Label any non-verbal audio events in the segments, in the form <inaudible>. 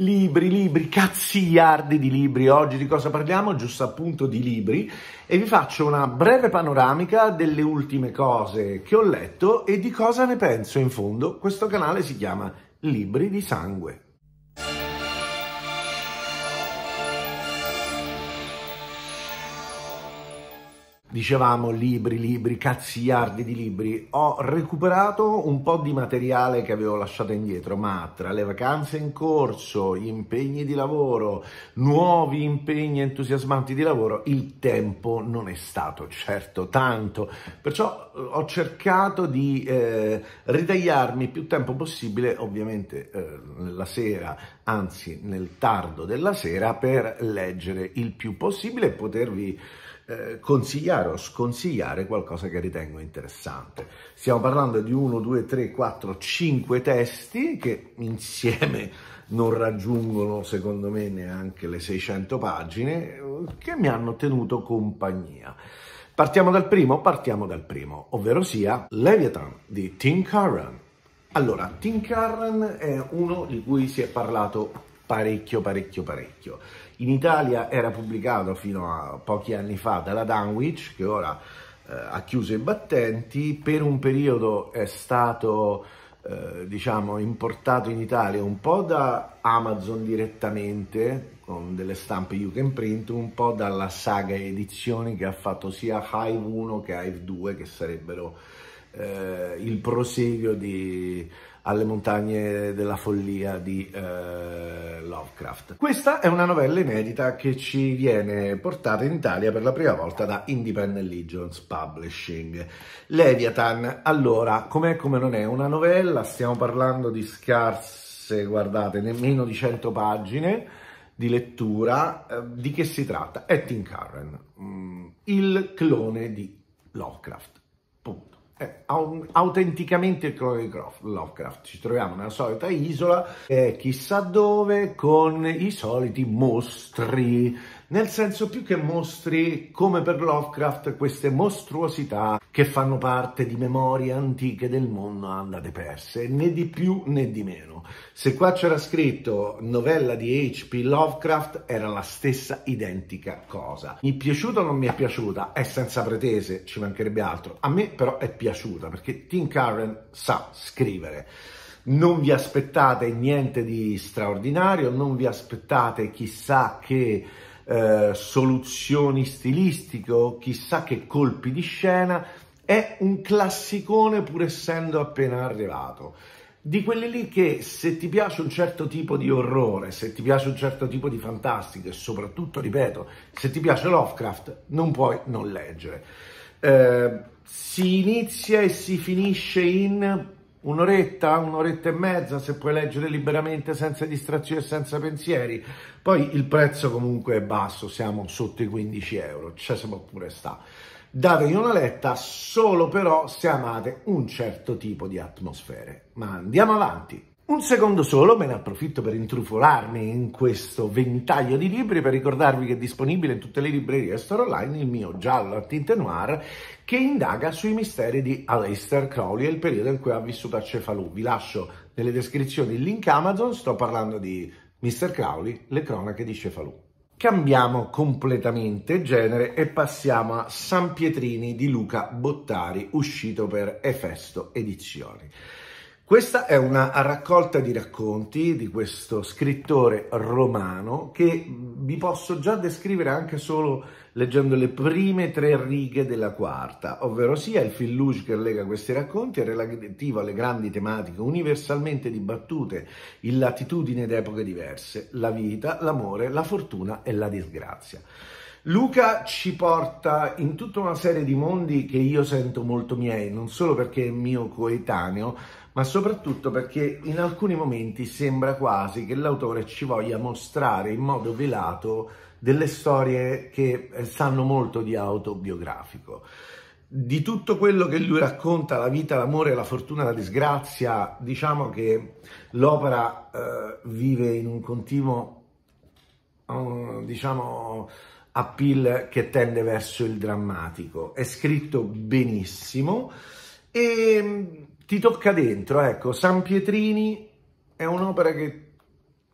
Libri, libri, cazziardi di libri. Oggi di cosa parliamo? Giusto appunto di libri e vi faccio una breve panoramica delle ultime cose che ho letto e di cosa ne penso in fondo. Questo canale si chiama Libri di Sangue. dicevamo libri, libri, cazziardi di libri. Ho recuperato un po' di materiale che avevo lasciato indietro, ma tra le vacanze in corso, gli impegni di lavoro, nuovi impegni entusiasmanti di lavoro, il tempo non è stato certo tanto. Perciò eh, ho cercato di eh, ritagliarmi più tempo possibile, ovviamente eh, nella sera, anzi nel tardo della sera, per leggere il più possibile e potervi eh, consigliare o sconsigliare qualcosa che ritengo interessante. Stiamo parlando di 1, 2, 3, 4, 5 testi che insieme non raggiungono secondo me neanche le 600 pagine che mi hanno tenuto compagnia. Partiamo dal primo, partiamo dal primo, ovvero sia Leviathan di Tim Curran. Allora, Tim Curran è uno di cui si è parlato parecchio, parecchio, parecchio. In Italia era pubblicato fino a pochi anni fa dalla Danwich, che ora eh, ha chiuso i battenti, per un periodo è stato eh, diciamo importato in Italia un po' da Amazon direttamente con delle stampe you can print, un po' dalla saga edizioni che ha fatto sia Hive 1 che Hive 2 che sarebbero eh, il prosieguo di alle montagne della follia di eh, Lovecraft. Questa è una novella inedita che ci viene portata in Italia per la prima volta da Independent Legions Publishing. Leviathan, allora, com'è come non è una novella, stiamo parlando di scarse, guardate, nemmeno di 100 pagine di lettura. Eh, di che si tratta? È Tim Curran, mm, il clone di Lovecraft eh, autenticamente di Lovecraft. Ci troviamo nella solita isola, eh, chissà dove, con i soliti mostri nel senso più che mostri, come per Lovecraft, queste mostruosità che fanno parte di memorie antiche del mondo andate perse, né di più né di meno. Se qua c'era scritto novella di H.P. Lovecraft era la stessa identica cosa. Mi è piaciuta o non mi è piaciuta? È senza pretese, ci mancherebbe altro. A me però è piaciuta perché Tim Curran sa scrivere. Non vi aspettate niente di straordinario, non vi aspettate chissà che eh, soluzioni stilistiche o chissà che colpi di scena, è un classicone pur essendo appena arrivato. Di quelli lì che se ti piace un certo tipo di orrore, se ti piace un certo tipo di fantastico e soprattutto, ripeto, se ti piace Lovecraft, non puoi non leggere. Eh, si inizia e si finisce in un'oretta, un'oretta e mezza se puoi leggere liberamente senza distrazioni e senza pensieri. Poi il prezzo comunque è basso, siamo sotto i 15 euro, cioè se pure sta. Dategli una letta solo però se amate un certo tipo di atmosfere. Ma andiamo avanti. Un secondo solo, me ne approfitto per intrufolarmi in questo ventaglio di libri per ricordarvi che è disponibile in tutte le librerie store online il mio giallo a tinte noir che indaga sui misteri di Aleister Crowley e il periodo in cui ha vissuto a Cefalù. Vi lascio nelle descrizioni il link Amazon, sto parlando di Mr. Crowley, le cronache di Cefalù. Cambiamo completamente genere e passiamo a San Pietrini di Luca Bottari, uscito per Efesto Edizioni. Questa è una raccolta di racconti di questo scrittore romano che vi posso già descrivere anche solo leggendo le prime tre righe della quarta, ovvero sia il fil rouge che lega questi racconti è relativo alle grandi tematiche universalmente dibattute in latitudini ed epoche diverse, la vita, l'amore, la fortuna e la disgrazia. Luca ci porta in tutta una serie di mondi che io sento molto miei, non solo perché è mio coetaneo, ma soprattutto perché in alcuni momenti sembra quasi che l'autore ci voglia mostrare in modo velato delle storie che eh, sanno molto di autobiografico. Di tutto quello che lui racconta, la vita, l'amore, la fortuna, la disgrazia, diciamo che l'opera eh, vive in un continuo, um, diciamo, appeal che tende verso il drammatico. È scritto benissimo e ti tocca dentro, ecco, San Pietrini è un'opera che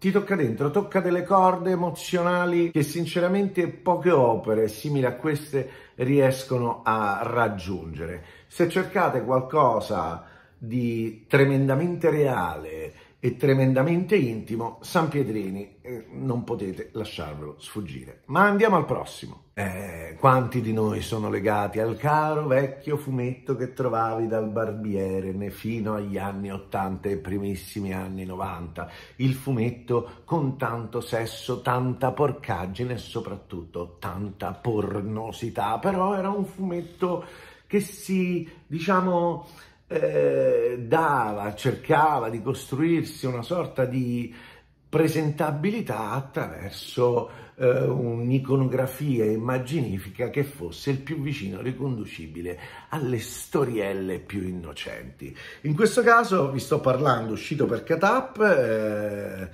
ti tocca dentro, tocca delle corde emozionali che sinceramente poche opere simili a queste riescono a raggiungere. Se cercate qualcosa di tremendamente reale, e tremendamente intimo, San Pietrini, non potete lasciarvelo sfuggire. Ma andiamo al prossimo. Eh, quanti di noi sono legati al caro vecchio fumetto che trovavi dal barbiere né fino agli anni 80 e primissimi anni 90? Il fumetto con tanto sesso, tanta porcaggine e soprattutto tanta pornosità, però era un fumetto che si, diciamo, eh, dava, cercava di costruirsi una sorta di presentabilità attraverso eh, un'iconografia immaginifica che fosse il più vicino riconducibile alle storielle più innocenti. In questo caso vi sto parlando, uscito per Catap, eh,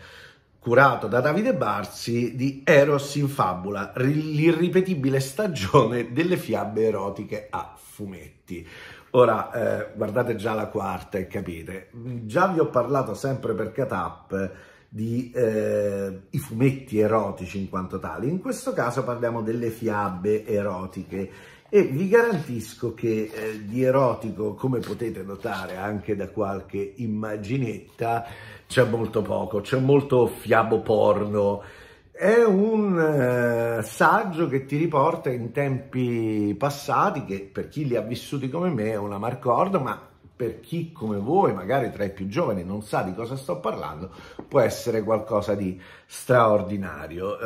curato da Davide Barsi di Eros in Fabula, l'irripetibile stagione delle fiabe erotiche a fumetti. Ora, eh, guardate già la quarta e capite. Già vi ho parlato sempre per Catap di eh, i fumetti erotici in quanto tali. In questo caso parliamo delle fiabe erotiche e vi garantisco che eh, di erotico, come potete notare anche da qualche immaginetta, c'è molto poco, c'è molto fiabo porno. È un eh, saggio che ti riporta in tempi passati, che per chi li ha vissuti come me è una marcorda, ma per chi come voi, magari tra i più giovani, non sa di cosa sto parlando, può essere qualcosa di straordinario.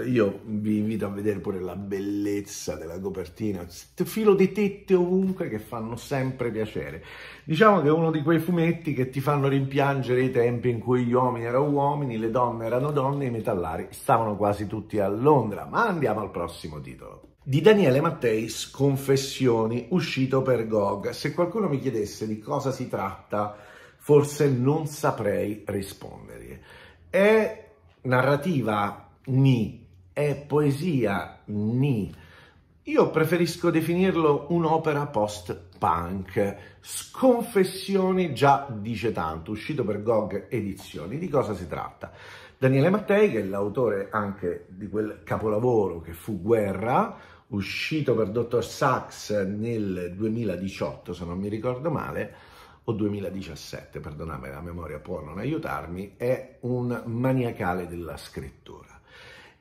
Eh, io vi invito a vedere pure la bellezza della copertina, filo di tette ovunque che fanno sempre piacere. Diciamo che è uno di quei fumetti che ti fanno rimpiangere i tempi in cui gli uomini erano uomini, le donne erano donne, i metallari stavano quasi tutti a Londra. Ma andiamo al prossimo titolo di Daniele Mattei, Confessioni, uscito per GOG. Se qualcuno mi chiedesse di cosa si tratta, forse non saprei rispondere. È narrativa ni, è poesia ni. Io preferisco definirlo un'opera post-punk. Sconfessioni già dice tanto, uscito per GOG Edizioni. Di cosa si tratta? Daniele Mattei, che è l'autore anche di quel capolavoro che fu Guerra, uscito per Dr. Sachs nel 2018, se non mi ricordo male, o 2017, perdonatemi, la memoria può non aiutarmi, è un maniacale della scrittura.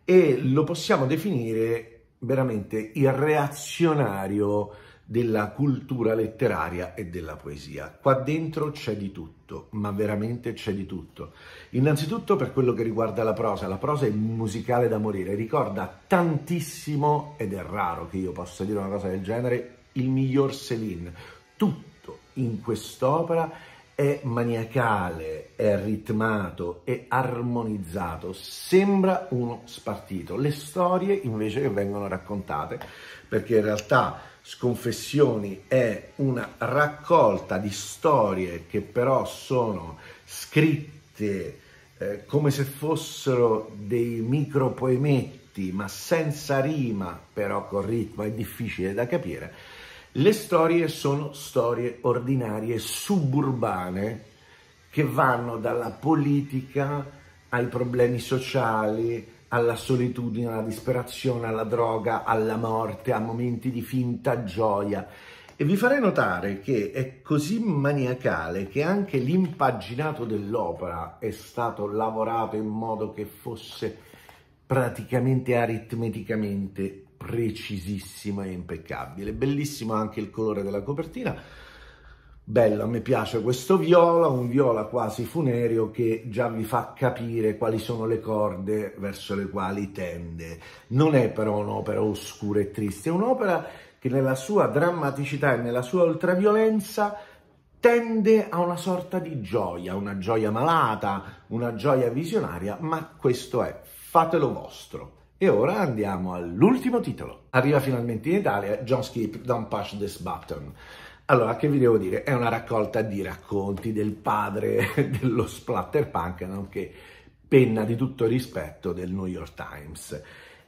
E lo possiamo definire veramente il reazionario della cultura letteraria e della poesia. Qua dentro c'è di tutto, ma veramente c'è di tutto. Innanzitutto per quello che riguarda la prosa, la prosa è musicale da morire, ricorda tantissimo, ed è raro che io possa dire una cosa del genere, il miglior Céline. Tutto in quest'opera è maniacale, è ritmato, è armonizzato, sembra uno spartito. Le storie invece che vengono raccontate, perché in realtà Sconfessioni è una raccolta di storie che però sono scritte eh, come se fossero dei micropoemetti, ma senza rima, però con ritmo, è difficile da capire. Le storie sono storie ordinarie, suburbane, che vanno dalla politica ai problemi sociali, alla solitudine, alla disperazione, alla droga, alla morte, a momenti di finta gioia. E vi farei notare che è così maniacale che anche l'impaginato dell'opera è stato lavorato in modo che fosse praticamente aritmeticamente precisissimo e impeccabile. Bellissimo anche il colore della copertina Bello, a me piace questo viola, un viola quasi funereo che già vi fa capire quali sono le corde verso le quali tende. Non è però un'opera oscura e triste, è un'opera che nella sua drammaticità e nella sua ultraviolenza tende a una sorta di gioia, una gioia malata, una gioia visionaria, ma questo è, fatelo vostro. E ora andiamo all'ultimo titolo. Arriva finalmente in Italia John Skip Don't Push This Button. Allora, che vi devo dire? È una raccolta di racconti del padre <laughs> dello splatterpunk, nonché penna di tutto rispetto del New York Times.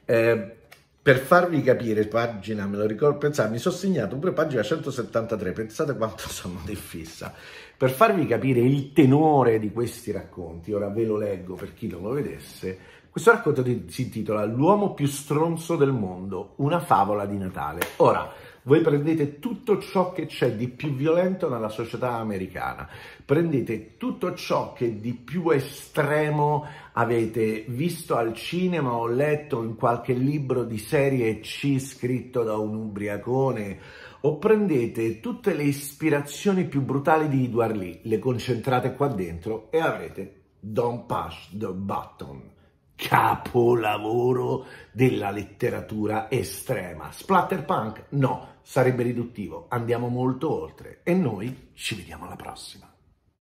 Eh, per farvi capire, pagina, me lo ricordo, pensate, mi sono segnato pure pagina 173, pensate quanto <laughs> sono di fissa. Per farvi capire il tenore di questi racconti, ora ve lo leggo per chi non lo vedesse, questo racconto si intitola L'uomo più stronzo del mondo, una favola di Natale. Ora, voi prendete tutto ciò che c'è di più violento nella società americana, prendete tutto ciò che di più estremo avete visto al cinema o letto in qualche libro di serie C scritto da un ubriacone o prendete tutte le ispirazioni più brutali di Edward Lee, le concentrate qua dentro e avrete Don't Push the Button capolavoro della letteratura estrema. Splatterpunk? No, sarebbe riduttivo. Andiamo molto oltre e noi ci vediamo alla prossima.